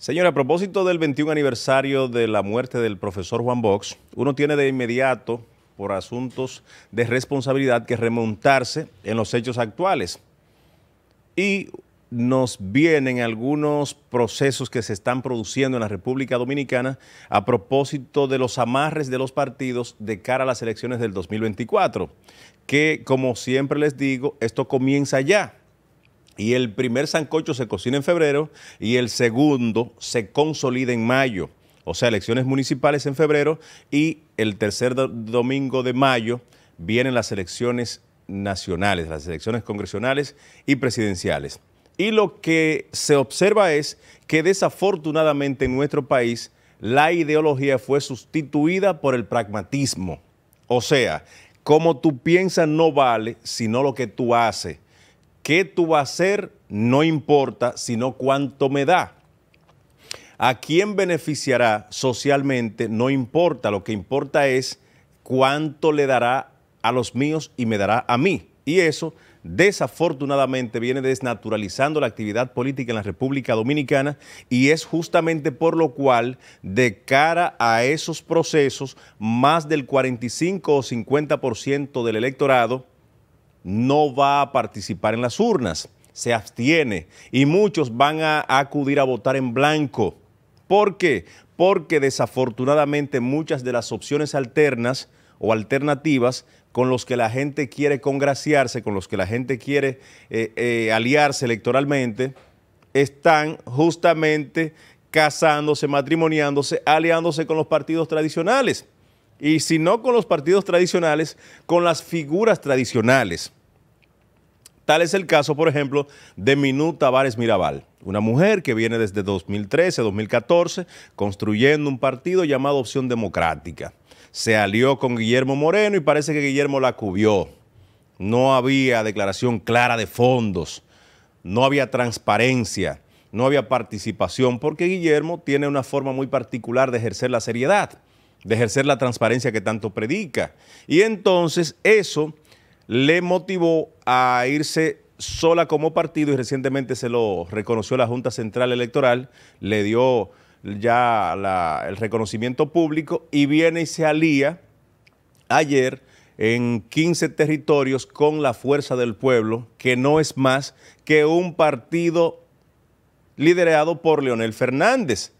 Señora, a propósito del 21 aniversario de la muerte del profesor Juan Box, uno tiene de inmediato, por asuntos de responsabilidad, que remontarse en los hechos actuales. Y nos vienen algunos procesos que se están produciendo en la República Dominicana a propósito de los amarres de los partidos de cara a las elecciones del 2024, que como siempre les digo, esto comienza ya. Y el primer sancocho se cocina en febrero y el segundo se consolida en mayo. O sea, elecciones municipales en febrero y el tercer domingo de mayo vienen las elecciones nacionales, las elecciones congresionales y presidenciales. Y lo que se observa es que desafortunadamente en nuestro país la ideología fue sustituida por el pragmatismo. O sea, como tú piensas no vale, sino lo que tú haces. ¿Qué tú vas a hacer? No importa, sino cuánto me da. ¿A quién beneficiará socialmente? No importa, lo que importa es cuánto le dará a los míos y me dará a mí. Y eso, desafortunadamente, viene desnaturalizando la actividad política en la República Dominicana y es justamente por lo cual, de cara a esos procesos, más del 45 o 50% del electorado no va a participar en las urnas, se abstiene y muchos van a acudir a votar en blanco. ¿Por qué? Porque desafortunadamente muchas de las opciones alternas o alternativas con los que la gente quiere congraciarse, con los que la gente quiere eh, eh, aliarse electoralmente, están justamente casándose, matrimoniándose, aliándose con los partidos tradicionales y si no con los partidos tradicionales, con las figuras tradicionales. Tal es el caso, por ejemplo, de Minuta Tavares Mirabal, una mujer que viene desde 2013, 2014, construyendo un partido llamado Opción Democrática. Se alió con Guillermo Moreno y parece que Guillermo la cubrió. No había declaración clara de fondos, no había transparencia, no había participación, porque Guillermo tiene una forma muy particular de ejercer la seriedad de ejercer la transparencia que tanto predica. Y entonces eso le motivó a irse sola como partido y recientemente se lo reconoció la Junta Central Electoral, le dio ya el reconocimiento público y viene y se alía ayer en 15 territorios con la fuerza del pueblo, que no es más que un partido liderado por Leonel Fernández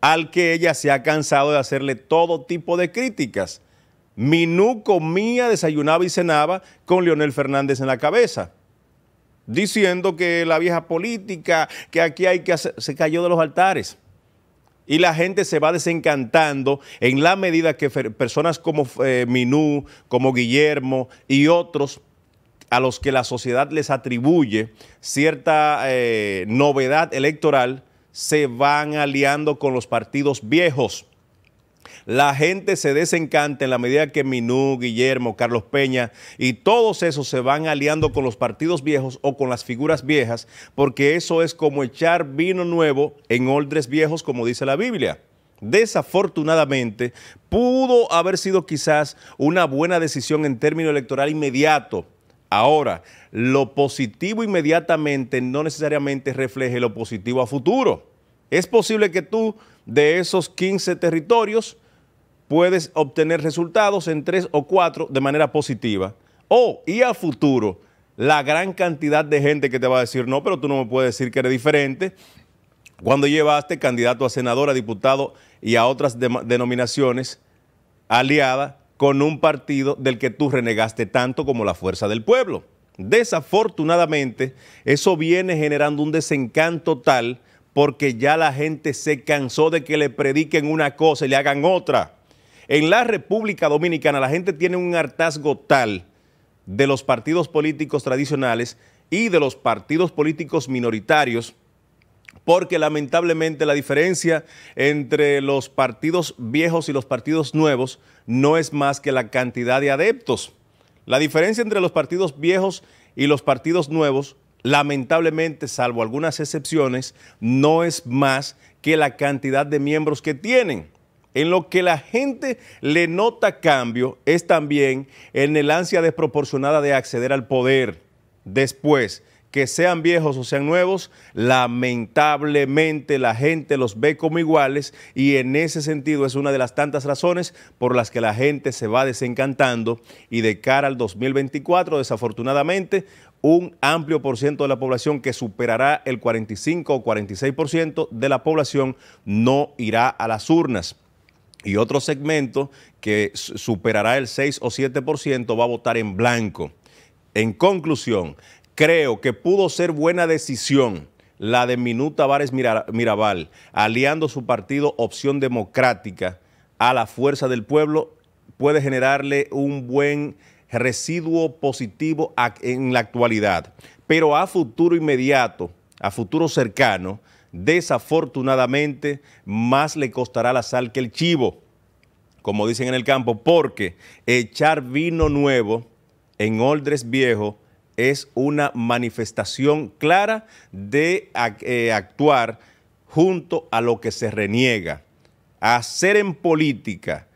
al que ella se ha cansado de hacerle todo tipo de críticas. Minú comía, desayunaba y cenaba con Leonel Fernández en la cabeza, diciendo que la vieja política, que aquí hay que hacer, se cayó de los altares. Y la gente se va desencantando en la medida que personas como eh, Minú, como Guillermo y otros a los que la sociedad les atribuye cierta eh, novedad electoral, se van aliando con los partidos viejos. La gente se desencanta en la medida que Minú, Guillermo, Carlos Peña y todos esos se van aliando con los partidos viejos o con las figuras viejas, porque eso es como echar vino nuevo en oldres viejos, como dice la Biblia. Desafortunadamente, pudo haber sido quizás una buena decisión en término electoral inmediato. Ahora, lo positivo inmediatamente no necesariamente refleje lo positivo a futuro. Es posible que tú de esos 15 territorios puedes obtener resultados en tres o cuatro de manera positiva. O, y a futuro, la gran cantidad de gente que te va a decir, no, pero tú no me puedes decir que eres diferente. Cuando llevaste candidato a senador, a diputado y a otras denominaciones aliada con un partido del que tú renegaste tanto como la fuerza del pueblo. Desafortunadamente, eso viene generando un desencanto tal porque ya la gente se cansó de que le prediquen una cosa y le hagan otra. En la República Dominicana la gente tiene un hartazgo tal de los partidos políticos tradicionales y de los partidos políticos minoritarios, porque lamentablemente la diferencia entre los partidos viejos y los partidos nuevos no es más que la cantidad de adeptos. La diferencia entre los partidos viejos y los partidos nuevos lamentablemente, salvo algunas excepciones, no es más que la cantidad de miembros que tienen. En lo que la gente le nota cambio es también en el ansia desproporcionada de acceder al poder. Después, que sean viejos o sean nuevos, lamentablemente la gente los ve como iguales y en ese sentido es una de las tantas razones por las que la gente se va desencantando y de cara al 2024, desafortunadamente, un amplio por ciento de la población que superará el 45 o 46% de la población no irá a las urnas. Y otro segmento que superará el 6 o 7% va a votar en blanco. En conclusión, creo que pudo ser buena decisión la de Minuta Vares Mirabal, aliando su partido Opción Democrática a la fuerza del pueblo, puede generarle un buen residuo positivo en la actualidad, pero a futuro inmediato, a futuro cercano, desafortunadamente más le costará la sal que el chivo, como dicen en el campo, porque echar vino nuevo en Oldres Viejo es una manifestación clara de eh, actuar junto a lo que se reniega. Hacer en política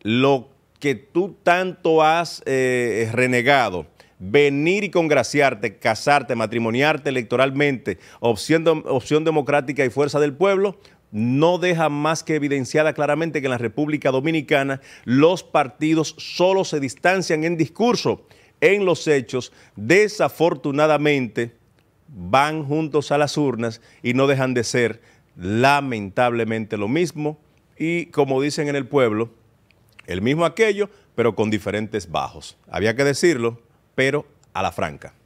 lo que tú tanto has eh, renegado, venir y congraciarte, casarte, matrimoniarte electoralmente, opción democrática y fuerza del pueblo, no deja más que evidenciada claramente que en la República Dominicana los partidos solo se distancian en discurso, en los hechos, desafortunadamente van juntos a las urnas y no dejan de ser lamentablemente lo mismo y como dicen en el pueblo, el mismo aquello, pero con diferentes bajos. Había que decirlo, pero a la franca.